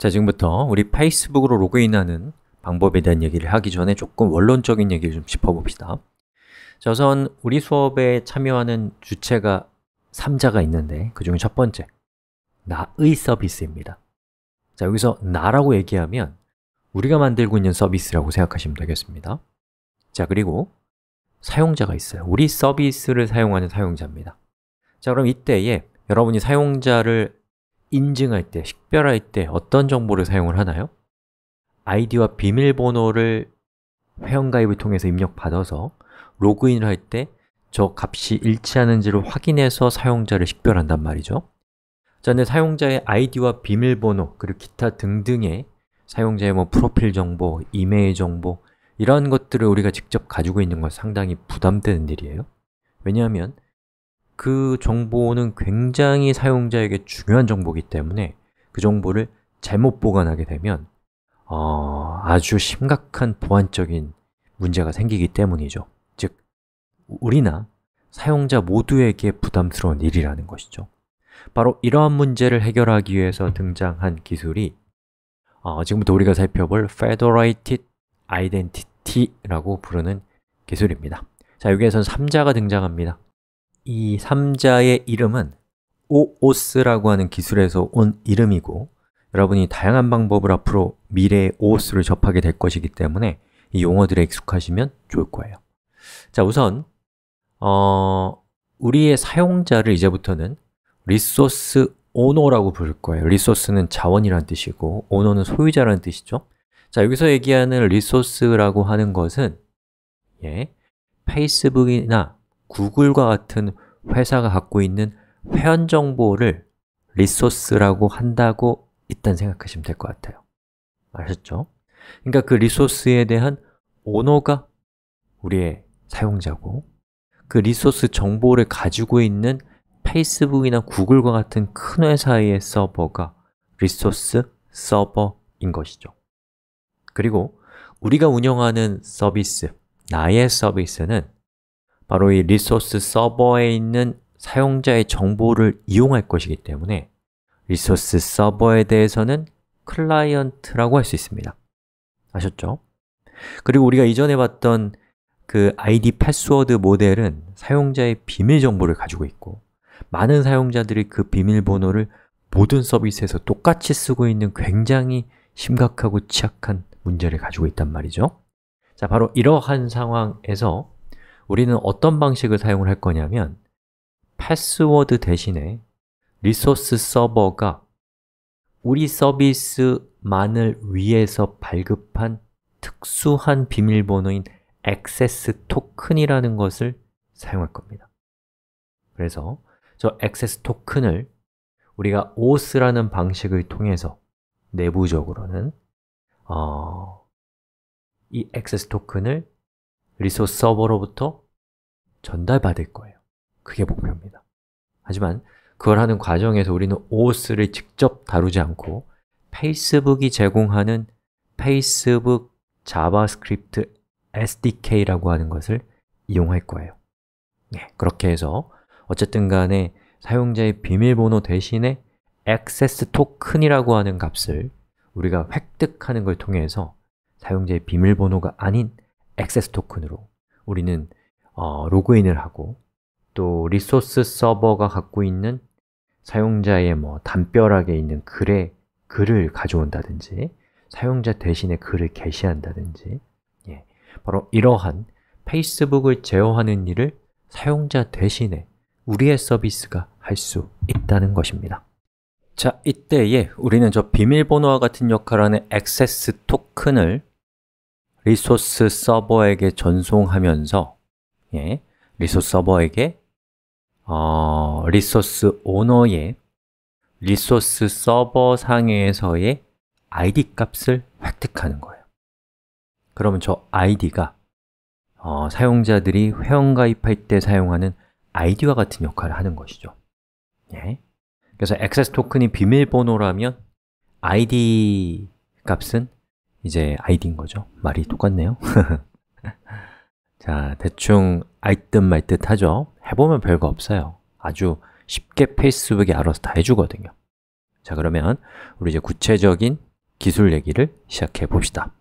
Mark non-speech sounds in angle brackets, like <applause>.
자, 지금부터 우리 페이스북으로 로그인하는 방법에 대한 얘기를 하기 전에 조금 원론적인 얘기를 좀 짚어봅시다 자, 우선 우리 수업에 참여하는 주체가 3자가 있는데 그 중에 첫 번째, 나의 서비스입니다 자, 여기서 나라고 얘기하면 우리가 만들고 있는 서비스라고 생각하시면 되겠습니다 자, 그리고 사용자가 있어요 우리 서비스를 사용하는 사용자입니다 자, 그럼 이때에 여러분이 사용자를 인증할 때, 식별할 때 어떤 정보를 사용을 하나요? 아이디와 비밀번호를 회원가입을 통해서 입력받아서 로그인을 할 때 저 값이 일치하는지를 확인해서 사용자를 식별한단 말이죠 자, 근데 사용자의 아이디와 비밀번호, 그리고 기타 등등의 사용자의 뭐 프로필 정보, 이메일 정보 이런 것들을 우리가 직접 가지고 있는 건 상당히 부담되는 일이에요 왜냐하면 그 정보는 굉장히 사용자에게 중요한 정보이기 때문에 그 정보를 잘못 보관하게 되면 어, 아주 심각한 보안적인 문제가 생기기 때문이죠 즉, 우리나 사용자 모두에게 부담스러운 일이라는 것이죠 바로 이러한 문제를 해결하기 위해서 등장한 기술이 어, 지금부터 우리가 살펴볼 Federated Identity라고 부르는 기술입니다 자, 여기에선 3자가 등장합니다 이3자의 이름은 o o s 라고 하는 기술에서 온 이름이고 여러분이 다양한 방법으로 앞으로 미래의 o o s 를 접하게 될 것이기 때문에 이 용어들에 익숙하시면 좋을 거예요 자, 우선 어, 우리의 사용자를 이제부터는 리소스 오너라고 부를 거예요 리소스는 자원이란 뜻이고 오너는 소유자라는 뜻이죠 자, 여기서 얘기하는 리소스라고 하는 것은 예, 페이스북이나 구글과 같은 회사가 갖고 있는 회원 정보를 리소스라고 한다고 일단 생각하시면 될 것 같아요 아셨죠? 그러니까 그 리소스에 대한 오너가 우리의 사용자고 그 리소스 정보를 가지고 있는 페이스북이나 구글과 같은 큰 회사의 서버가 리소스 서버인 것이죠 그리고 우리가 운영하는 서비스, 나의 서비스는 바로 이 리소스 서버에 있는 사용자의 정보를 이용할 것이기 때문에 리소스 서버에 대해서는 클라이언트라고 할 수 있습니다 아셨죠? 그리고 우리가 이전에 봤던 그 ID 패스워드 모델은 사용자의 비밀 정보를 가지고 있고 많은 사용자들이 그 비밀번호를 모든 서비스에서 똑같이 쓰고 있는 굉장히 심각하고 취약한 문제를 가지고 있단 말이죠 자, 바로 이러한 상황에서 우리는 어떤 방식을 사용을 할 거냐면 패스워드 대신에 리소스 서버가 우리 서비스만을 위해서 발급한 특수한 비밀번호인 액세스 토큰이라는 것을 사용할 겁니다 그래서 저 액세스 토큰을 우리가 OS라는 방식을 통해서 내부적으로는 어, 이 액세스 토큰을 리소스 서버로부터 전달받을 거예요. 그게 목표입니다. 하지만 그걸 하는 과정에서 우리는 OS를 직접 다루지 않고 페이스북이 제공하는 페이스북 자바스크립트 SDK라고 하는 것을 이용할 거예요. 네, 그렇게 해서 어쨌든 간에 사용자의 비밀번호 대신에 액세스 토큰이라고 하는 값을 우리가 획득하는 걸 통해서 사용자의 비밀번호가 아닌 액세스 토큰으로 우리는 어, 로그인을 하고 또 리소스 서버가 갖고 있는 사용자의 뭐 담벼락에 있는 글에 글을 가져온다든지 사용자 대신에 글을 게시한다든지 예, 바로 이러한 페이스북을 제어하는 일을 사용자 대신에 우리의 서비스가 할 수 있다는 것입니다 자, 이때에 우리는 저 비밀번호와 같은 역할을 하는 액세스 토큰을 리소스 서버에게 전송하면서 예, 리소스 서버에게 어, 리소스 오너의 리소스 서버 상에서의 id 값을 획득하는 거예요 그러면 저 id가 어, 사용자들이 회원 가입할 때 사용하는 id와 같은 역할을 하는 것이죠 예. 그래서 액세스 토큰이 비밀번호라면 id 값은 이제 id인 거죠 말이 똑같네요 <laughs> 자, 대충 알듯 말듯 하죠? 해보면 별거 없어요 아주 쉽게 페이스북이 알아서 다 해주거든요 자, 그러면 우리 이제 구체적인 기술 얘기를 시작해 봅시다